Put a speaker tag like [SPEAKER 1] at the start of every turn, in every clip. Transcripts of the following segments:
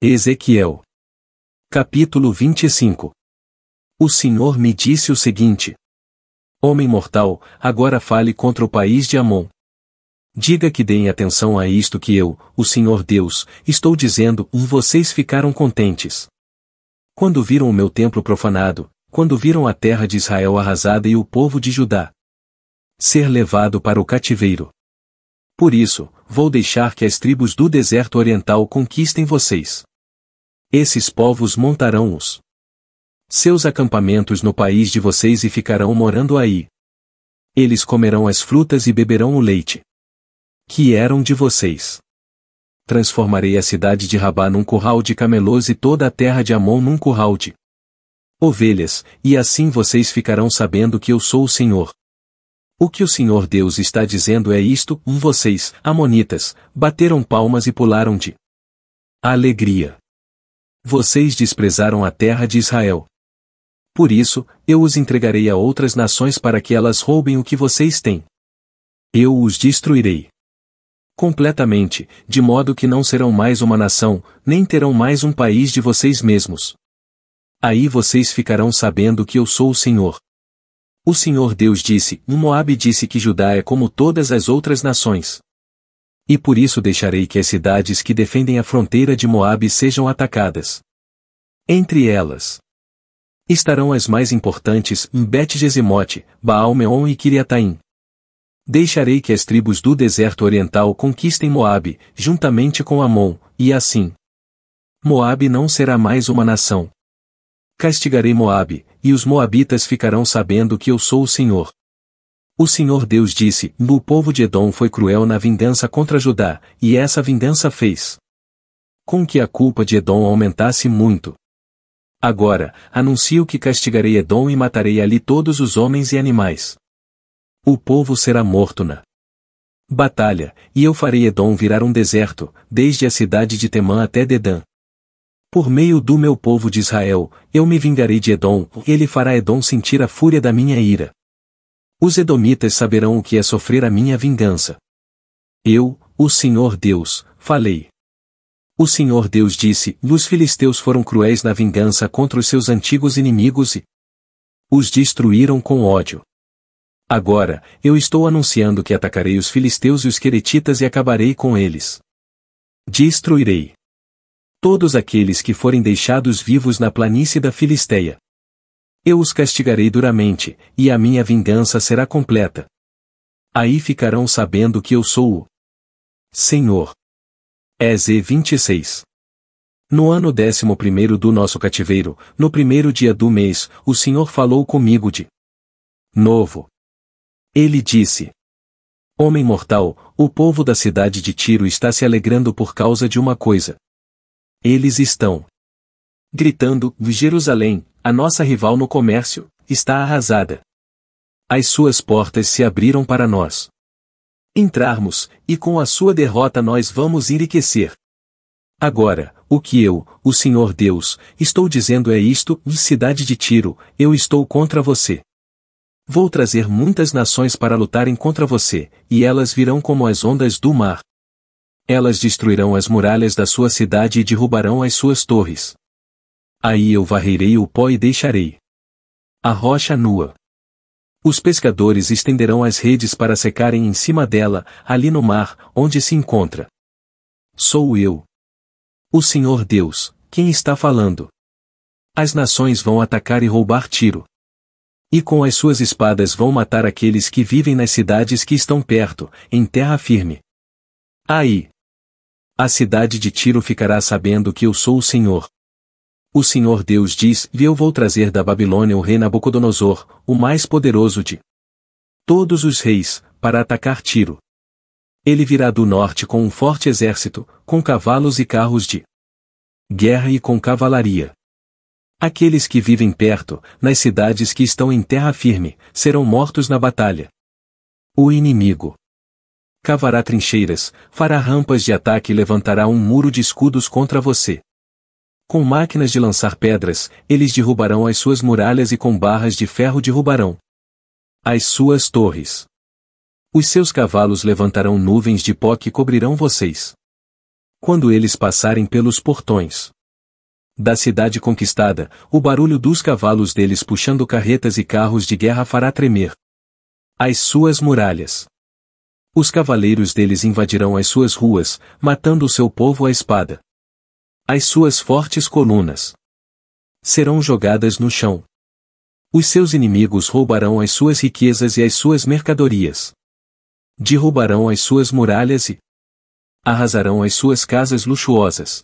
[SPEAKER 1] Ezequiel. Capítulo 25. O Senhor me disse o seguinte: Homem mortal, agora fale contra o país de Amon. Diga que deem atenção a isto que eu, o Senhor Deus, estou dizendo, vocês ficaram contentes. Quando viram o meu templo profanado, quando viram a terra de Israel arrasada e o povo de Judá ser levado para o cativeiro. Por isso, vou deixar que as tribos do deserto oriental conquistem vocês. Esses povos montarão os seus acampamentos no país de vocês e ficarão morando aí. Eles comerão as frutas e beberão o leite que eram de vocês. Transformarei a cidade de Rabá num curral de camelôs e toda a terra de Amon num curral de ovelhas, e assim vocês ficarão sabendo que eu sou o Senhor. O que o Senhor Deus está dizendo é isto: vocês, amonitas, bateram palmas e pularam de alegria. Vocês desprezaram a terra de Israel. Por isso, eu os entregarei a outras nações para que elas roubem o que vocês têm. Eu os destruirei completamente, de modo que não serão mais uma nação, nem terão mais um país de vocês mesmos. Aí vocês ficarão sabendo que eu sou o Senhor. O Senhor Deus disse: Um Moabe disse que Judá é como todas as outras nações. E por isso deixarei que as cidades que defendem a fronteira de Moabe sejam atacadas. Entre elas estarão as mais importantes, Bet Gesimote, Baal Meon e Kiriataim. Deixarei que as tribos do deserto oriental conquistem Moabe, juntamente com Amon, e assim. Moabe não será mais uma nação. Castigarei Moabe, e os moabitas ficarão sabendo que eu sou o Senhor. O Senhor Deus disse: O povo de Edom foi cruel na vingança contra Judá, e essa vingança fez com que a culpa de Edom aumentasse muito. Agora, anuncio que castigarei Edom e matarei ali todos os homens e animais. O povo será morto na batalha, e eu farei Edom virar um deserto, desde a cidade de Temã até Dedã. Por meio do meu povo de Israel, eu me vingarei de Edom, e ele fará Edom sentir a fúria da minha ira. Os edomitas saberão o que é sofrer a minha vingança. Eu, o Senhor Deus, falei. O Senhor Deus disse: Os filisteus foram cruéis na vingança contra os seus antigos inimigos e os destruíram com ódio. Agora, eu estou anunciando que atacarei os filisteus e os queretitas e acabarei com eles. Destruirei todos aqueles que forem deixados vivos na planície da Filisteia. Eu os castigarei duramente, e a minha vingança será completa. Aí ficarão sabendo que eu sou o Senhor. Eze 26. No ano décimo primeiro do nosso cativeiro, no primeiro dia do mês, o Senhor falou comigo de novo. Ele disse: Homem mortal, o povo da cidade de Tiro está se alegrando por causa de uma coisa. Eles estão gritando: Jerusalém, a nossa rival no comércio, está arrasada. As suas portas se abriram para nós. Entrarmos, e com a sua derrota nós vamos enriquecer. Agora, o que eu, o Senhor Deus, estou dizendo é isto, cidade de Tiro, eu estou contra você. Vou trazer muitas nações para lutarem contra você, e elas virão como as ondas do mar. Elas destruirão as muralhas da sua cidade e derrubarão as suas torres. Aí eu varrerei o pó e deixarei a rocha nua. Os pescadores estenderão as redes para secarem em cima dela, ali no mar, onde se encontra. Sou eu. O Senhor Deus, quem está falando? As nações vão atacar e roubar tiro. E com as suas espadas vão matar aqueles que vivem nas cidades que estão perto, em terra firme. Aí, a cidade de Tiro ficará sabendo que eu sou o Senhor. O Senhor Deus diz, e eu vou trazer da Babilônia o rei Nabucodonosor, o mais poderoso de todos os reis, para atacar Tiro. Ele virá do norte com um forte exército, com cavalos e carros de guerra e com cavalaria. Aqueles que vivem perto, nas cidades que estão em terra firme, serão mortos na batalha. O inimigo cavará trincheiras, fará rampas de ataque e levantará um muro de escudos contra você. Com máquinas de lançar pedras, eles derrubarão as suas muralhas e com barras de ferro derrubarão as suas torres. Os seus cavalos levantarão nuvens de pó que cobrirão vocês. Quando eles passarem pelos portões da cidade conquistada, o barulho dos cavalos deles puxando carretas e carros de guerra fará tremer as suas muralhas. Os cavaleiros deles invadirão as suas ruas, matando o seu povo à espada. As suas fortes colunas serão jogadas no chão. Os seus inimigos roubarão as suas riquezas e as suas mercadorias. Derrubarão as suas muralhas e arrasarão as suas casas luxuosas.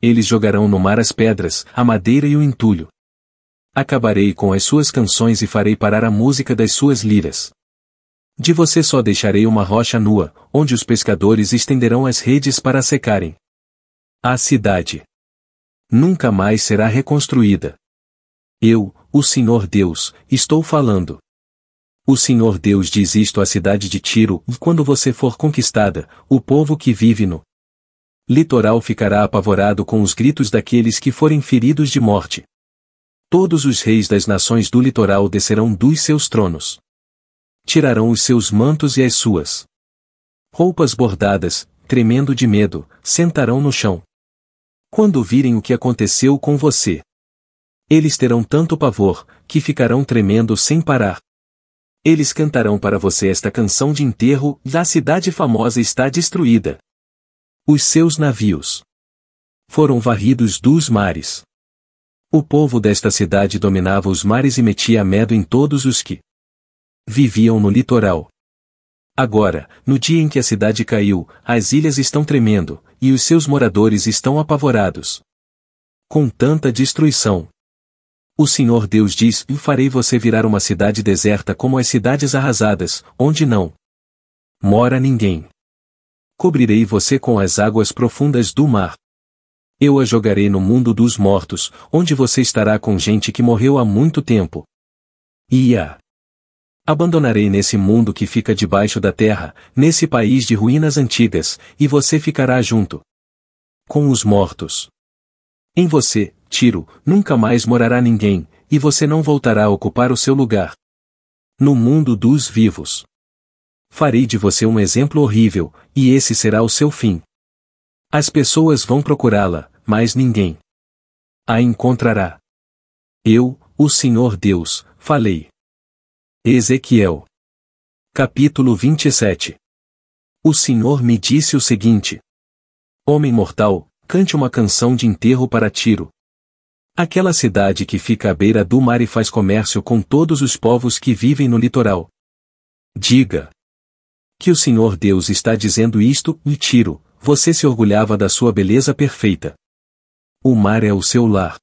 [SPEAKER 1] Eles jogarão no mar as pedras, a madeira e o entulho. Acabarei com as suas canções e farei parar a música das suas liras. De você só deixarei uma rocha nua, onde os pescadores estenderão as redes para secarem. A cidade nunca mais será reconstruída. Eu, o Senhor Deus, estou falando. O Senhor Deus diz isto à cidade de Tiro: quando você for conquistada, o povo que vive no litoral ficará apavorado com os gritos daqueles que forem feridos de morte. Todos os reis das nações do litoral descerão dos seus tronos tirarão os seus mantos e as suas roupas bordadas, tremendo de medo, sentarão no chão. Quando virem o que aconteceu com você, eles terão tanto pavor, que ficarão tremendo sem parar. Eles cantarão para você esta canção de enterro: da cidade famosa está destruída. Os seus navios foram varridos dos mares. O povo desta cidade dominava os mares e metia medo em todos os que viviam no litoral. Agora, no dia em que a cidade caiu, as ilhas estão tremendo, e os seus moradores estão apavorados. Com tanta destruição. O Senhor Deus diz: Eu farei você virar uma cidade deserta como as cidades arrasadas, onde não mora ninguém. Cobrirei você com as águas profundas do mar. Eu a jogarei no mundo dos mortos, onde você estará com gente que morreu há muito tempo. E a Abandonarei nesse mundo que fica debaixo da terra, nesse país de ruínas antigas, e você ficará junto com os mortos. Em você, Tiro, nunca mais morará ninguém, e você não voltará a ocupar o seu lugar. No mundo dos vivos. Farei de você um exemplo horrível, e esse será o seu fim. As pessoas vão procurá-la, mas ninguém a encontrará. Eu, o Senhor Deus, falei. Ezequiel. Capítulo 27. O Senhor me disse o seguinte: Homem mortal, cante uma canção de enterro para Tiro. Aquela cidade que fica à beira do mar e faz comércio com todos os povos que vivem no litoral. Diga. Que o Senhor Deus está dizendo isto, e Tiro, você se orgulhava da sua beleza perfeita. O mar é o seu lar.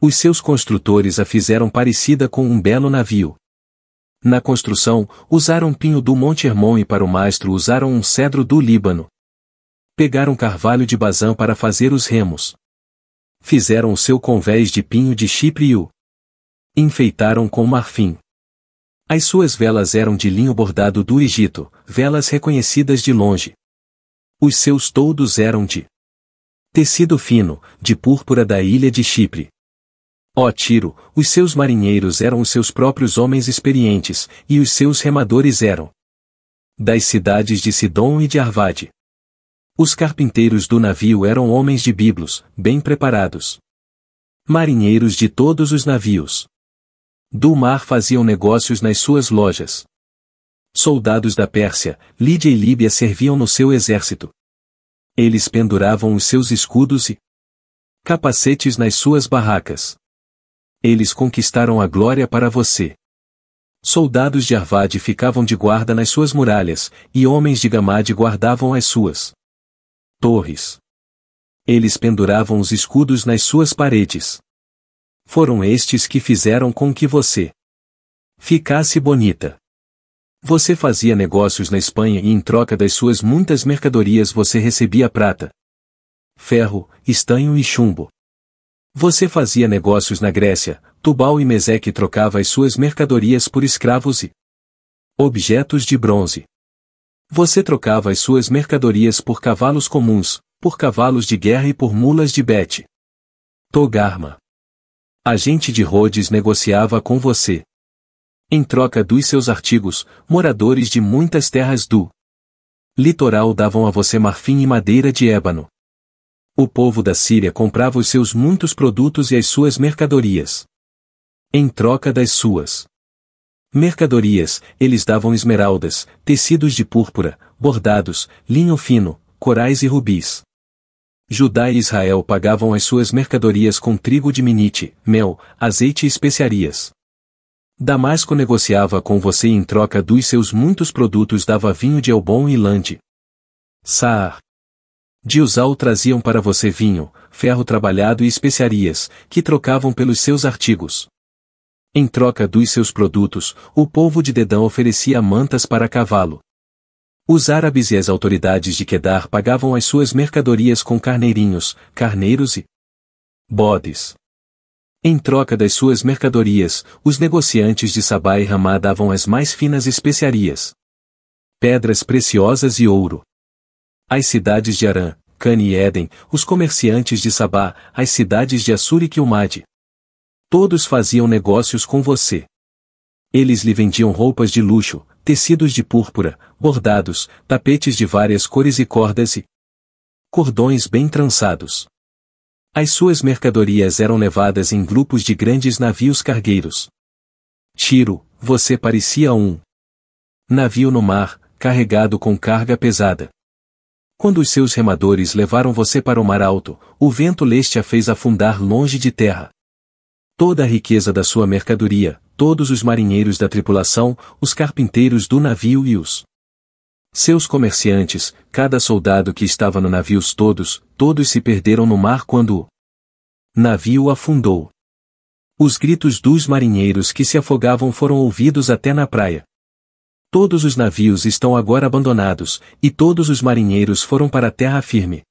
[SPEAKER 1] Os seus construtores a fizeram parecida com um belo navio. Na construção, usaram pinho do Monte Hermon e para o mastro usaram um cedro do Líbano. Pegaram carvalho de Bazã para fazer os remos. Fizeram o seu convés de pinho de Chipre e o enfeitaram com marfim. As suas velas eram de linho bordado do Egito, velas reconhecidas de longe. Os seus toldos eram de tecido fino, de púrpura da ilha de Chipre. Ó Tiro, os seus marinheiros eram os seus próprios homens experientes, e os seus remadores eram das cidades de Sidom e de Arvade. Os carpinteiros do navio eram homens de biblos, bem preparados. Marinheiros de todos os navios. Do mar faziam negócios nas suas lojas. Soldados da Pérsia, Lídia e Líbia serviam no seu exército. Eles penduravam os seus escudos e capacetes nas suas barracas. Eles conquistaram a glória para você. Soldados de Arvad ficavam de guarda nas suas muralhas, e homens de Gamad guardavam as suas torres. Eles penduravam os escudos nas suas paredes. Foram estes que fizeram com que você ficasse bonita. Você fazia negócios na Espanha e em troca das suas muitas mercadorias você recebia prata, ferro, estanho e chumbo. Você fazia negócios na Grécia, Tubal e Meseque trocava as suas mercadorias por escravos e objetos de bronze. Você trocava as suas mercadorias por cavalos comuns, por cavalos de guerra e por mulas de bete. Togarma. A gente de Rhodes negociava com você. Em troca dos seus artigos, moradores de muitas terras do litoral davam a você marfim e madeira de ébano o povo da Síria comprava os seus muitos produtos e as suas mercadorias. Em troca das suas mercadorias, eles davam esmeraldas, tecidos de púrpura, bordados, linho fino, corais e rubis. Judá e Israel pagavam as suas mercadorias com trigo de minite, mel, azeite e especiarias. Damasco negociava com você e em troca dos seus muitos produtos dava vinho de Elbon e Lande. Saar, de Usal traziam para você vinho, ferro trabalhado e especiarias, que trocavam pelos seus artigos. Em troca dos seus produtos, o povo de Dedão oferecia mantas para cavalo. Os árabes e as autoridades de Quedar pagavam as suas mercadorias com carneirinhos, carneiros e bodes. Em troca das suas mercadorias, os negociantes de Sabá e Ramá davam as mais finas especiarias. Pedras preciosas e ouro. As cidades de Arã, Cani e Éden, os comerciantes de Sabá, as cidades de Assur e Quilmade. Todos faziam negócios com você. Eles lhe vendiam roupas de luxo, tecidos de púrpura, bordados, tapetes de várias cores e cordas e cordões bem trançados. As suas mercadorias eram levadas em grupos de grandes navios cargueiros. Tiro, você parecia um navio no mar, carregado com carga pesada. Quando os seus remadores levaram você para o mar alto, o vento leste a fez afundar longe de terra. Toda a riqueza da sua mercadoria, todos os marinheiros da tripulação, os carpinteiros do navio e os seus comerciantes, cada soldado que estava no navio todos, todos se perderam no mar quando o navio afundou. Os gritos dos marinheiros que se afogavam foram ouvidos até na praia. Todos os navios estão agora abandonados, e todos os marinheiros foram para a terra firme.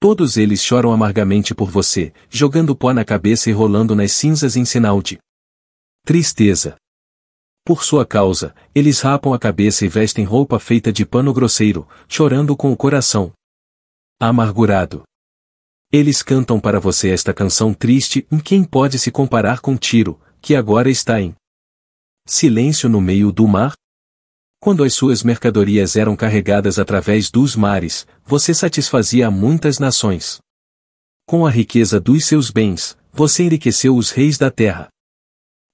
[SPEAKER 1] Todos eles choram amargamente por você, jogando pó na cabeça e rolando nas cinzas em sinal de tristeza. Por sua causa, eles rapam a cabeça e vestem roupa feita de pano grosseiro, chorando com o coração amargurado. Eles cantam para você esta canção triste, em quem pode se comparar com Tiro, que agora está em silêncio no meio do mar? Quando as suas mercadorias eram carregadas através dos mares, você satisfazia a muitas nações. Com a riqueza dos seus bens, você enriqueceu os reis da terra.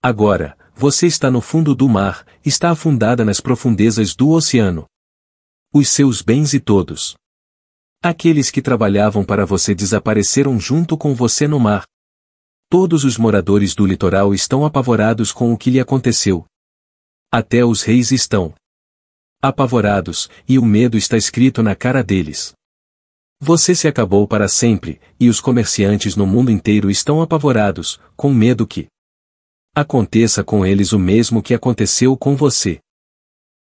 [SPEAKER 1] Agora, você está no fundo do mar, está afundada nas profundezas do oceano. Os seus bens e todos. Aqueles que trabalhavam para você desapareceram junto com você no mar. Todos os moradores do litoral estão apavorados com o que lhe aconteceu. Até os reis estão apavorados, e o medo está escrito na cara deles. Você se acabou para sempre, e os comerciantes no mundo inteiro estão apavorados, com medo que aconteça com eles o mesmo que aconteceu com você.